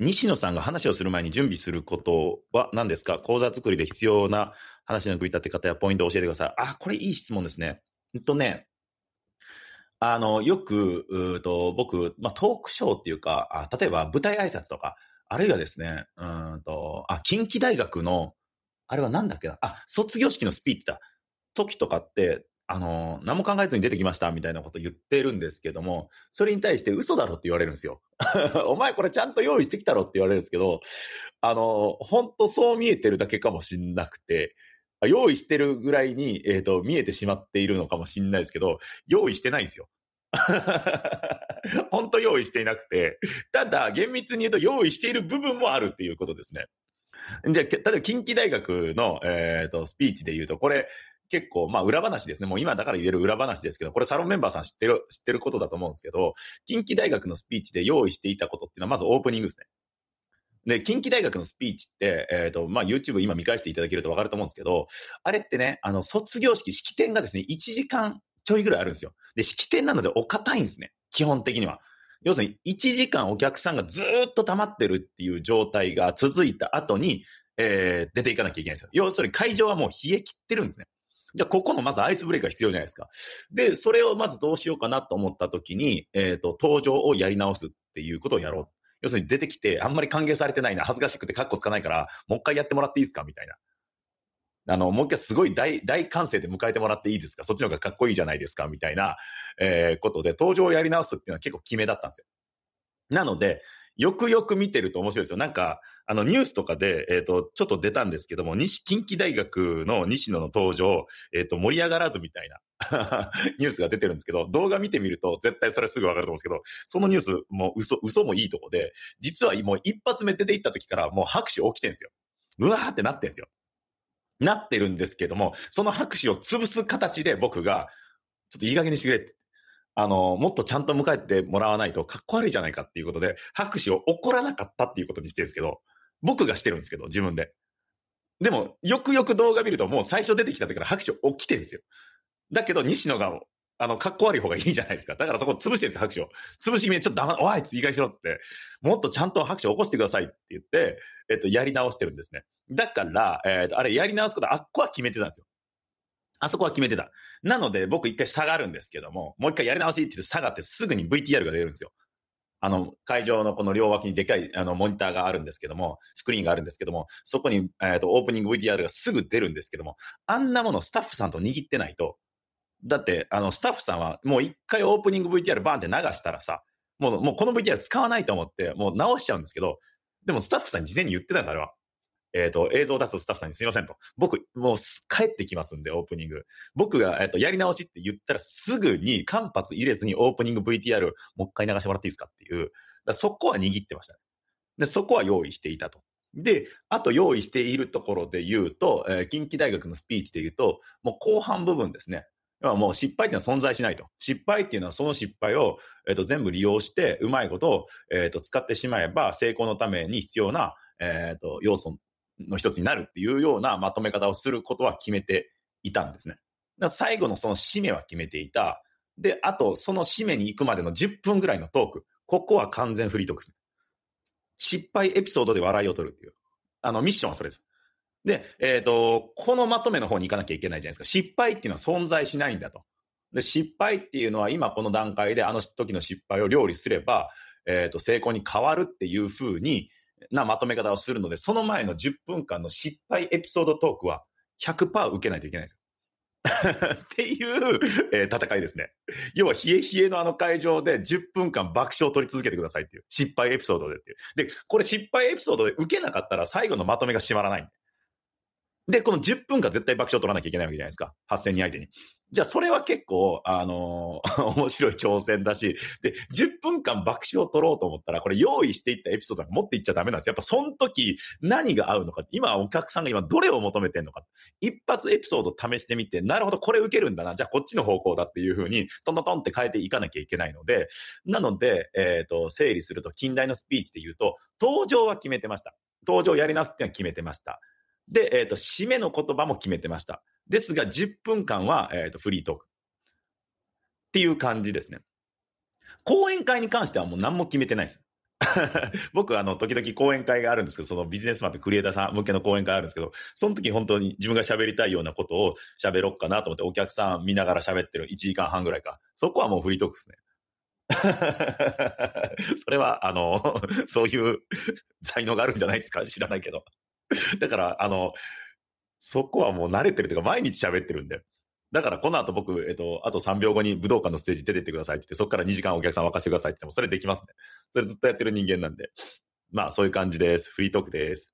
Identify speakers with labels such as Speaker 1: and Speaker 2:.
Speaker 1: 西野さんが話をする前に準備することは何ですか講座作りで必要な話の組み立て方やポイントを教えてください。あ、これいい質問ですね。えっとね、あの、よく、うと僕、まあ、トークショーっていうか、あ例えば舞台挨拶とか、あるいはですね、うんと、あ、近畿大学の、あれは何だっけな、あ、卒業式のスピーチだ。時とかって、あの、何も考えずに出てきましたみたいなこと言ってるんですけども、それに対して嘘だろって言われるんですよ。お前これちゃんと用意してきたろって言われるんですけど、あの、本当そう見えてるだけかもしんなくて、用意してるぐらいに、えっ、ー、と、見えてしまっているのかもしんないですけど、用意してないんですよ。本当用意していなくて、ただ厳密に言うと用意している部分もあるっていうことですね。じゃあ、例えば近畿大学の、えっ、ー、と、スピーチで言うと、これ、結構、まあ裏話ですね。もう今だから言える裏話ですけど、これサロンメンバーさん知ってる、知ってることだと思うんですけど、近畿大学のスピーチで用意していたことっていうのはまずオープニングですね。で、近畿大学のスピーチって、えっ、ー、と、まあ、YouTube 今見返していただけるとわかると思うんですけど、あれってね、あの、卒業式、式典がですね、1時間ちょいぐらいあるんですよ。で、式典なのでお堅いんですね。基本的には。要するに、1時間お客さんがずっと溜まってるっていう状態が続いた後に、えー、出ていかなきゃいけないんですよ。要するに会場はもう冷え切ってるんですね。じゃあ、ここのまずアイスブレイクが必要じゃないですか。で、それをまずどうしようかなと思った時に、えっ、ー、と、登場をやり直すっていうことをやろう。要するに出てきて、あんまり歓迎されてないな、恥ずかしくてカッコつかないから、もう一回やってもらっていいですかみたいな。あの、もう一回すごい大、大歓声で迎えてもらっていいですかそっちの方がかっこいいじゃないですかみたいな、えー、ことで、登場をやり直すっていうのは結構決めだったんですよ。なので、よくよく見てると面白いですよ。なんか、あの、ニュースとかで、えっ、ー、と、ちょっと出たんですけども、西、近畿大学の西野の登場、えっ、ー、と、盛り上がらずみたいな ニュースが出てるんですけど、動画見てみると絶対それすぐわかると思うんですけど、そのニュースも嘘、嘘もいいとこで、実はもう一発目出ていった時からもう拍手起きてるんですよ。うわーってなってんですよ。なってるんですけども、その拍手を潰す形で僕が、ちょっといい加減にしてくれって。あの、もっとちゃんと迎えてもらわないとかっこ悪いじゃないかっていうことで、拍手を怒らなかったっていうことにしてるんですけど、僕がしてるんですけど、自分で。でも、よくよく動画見ると、もう最初出てきた時から拍手起きてるんですよ。だけど、西野が、あの、かっこ悪い方がいいじゃないですか。だからそこ潰してるんですよ、拍手を。潰し気味で、ちょっと黙おい、言い返しろって。もっとちゃんと拍手を起こしてくださいって言って、えっと、やり直してるんですね。だから、えっ、と、あれ、やり直すこと、あっこは決めてたんですよ。あそこは決めてた。なので、僕一回下がるんですけども、もう一回やり直しって言って下がってすぐに VTR が出るんですよ。あの、会場のこの両脇にでかい、あの、モニターがあるんですけども、スクリーンがあるんですけども、そこに、えっ、ー、と、オープニング VTR がすぐ出るんですけども、あんなものスタッフさんと握ってないと、だって、あの、スタッフさんはもう一回オープニング VTR バーンって流したらさ、もう、もうこの VTR 使わないと思って、もう直しちゃうんですけど、でもスタッフさんに事前に言ってたんです、あれは。えっ、ー、と、映像を出すスタッフさんにすいませんと。僕、もう帰ってきますんで、オープニング。僕が、えっ、ー、と、やり直しって言ったらすぐに間髪入れずにオープニング VTR もう一回流してもらっていいですかっていう。そこは握ってましたね。で、そこは用意していたと。で、あと用意しているところで言うと、えー、近畿大学のスピーチで言うと、もう後半部分ですね。もう失敗っていうのは存在しないと。失敗っていうのはその失敗を、えー、と、全部利用して、うまいことを、えー、と、使ってしまえば、成功のために必要な、えっ、と、要素の一つになるっていうようなまとめ方をすることは決めていたんですね。だ最後のその使命は決めていた。で、あと、その締めに行くまでの10分ぐらいのトーク。ここは完全フリートークス。失敗エピソードで笑いを取るっていう。あの、ミッションはそれです。で、えっ、ー、と、このまとめの方に行かなきゃいけないじゃないですか。失敗っていうのは存在しないんだと。で、失敗っていうのは今この段階であの時の失敗を料理すれば、えっ、ー、と、成功に変わるっていうふうに、なまとめ方をするので、その前の10分間の失敗エピソードトークは100%受けないといけないんですよ。っていう、えー、戦いですね。要は、冷え冷えのあの会場で10分間爆笑を取り続けてくださいっていう。失敗エピソードでっていう。で、これ失敗エピソードで受けなかったら最後のまとめが閉まらないんで。で、この10分間絶対爆笑取らなきゃいけないわけじゃないですか。8000人相手に。じゃあ、それは結構、あのー、面白い挑戦だし、で、10分間爆笑取ろうと思ったら、これ用意していったエピソードが持っていっちゃダメなんですよ。やっぱ、その時、何が合うのか、今お客さんが今どれを求めてんのか、一発エピソード試してみて、なるほど、これ受けるんだな、じゃあこっちの方向だっていうふうに、トントントって変えていかなきゃいけないので、なので、えっ、ー、と、整理すると、近代のスピーチで言うと、登場は決めてました。登場やり直すっていうのは決めてました。で、えっ、ー、と、締めの言葉も決めてました。ですが、10分間は、えっ、ー、と、フリートーク。っていう感じですね。講演会に関してはもう何も決めてないです。僕、あの、時々講演会があるんですけど、そのビジネスマンとクリエイターさん向けの講演会あるんですけど、その時本当に自分が喋りたいようなことを喋ろうかなと思ってお客さん見ながら喋ってる1時間半ぐらいか。そこはもうフリートークですね。それは、あの、そういう才能があるんじゃないですか知らないけど。だから、あの、そこはもう慣れてるというか、毎日喋ってるんで。だから、この後僕、えっと、あと3秒後に武道館のステージ出てってくださいって言って、そこから2時間お客さん沸かしてくださいって言っても、それできますね。それずっとやってる人間なんで。まあ、そういう感じです。フリートークです。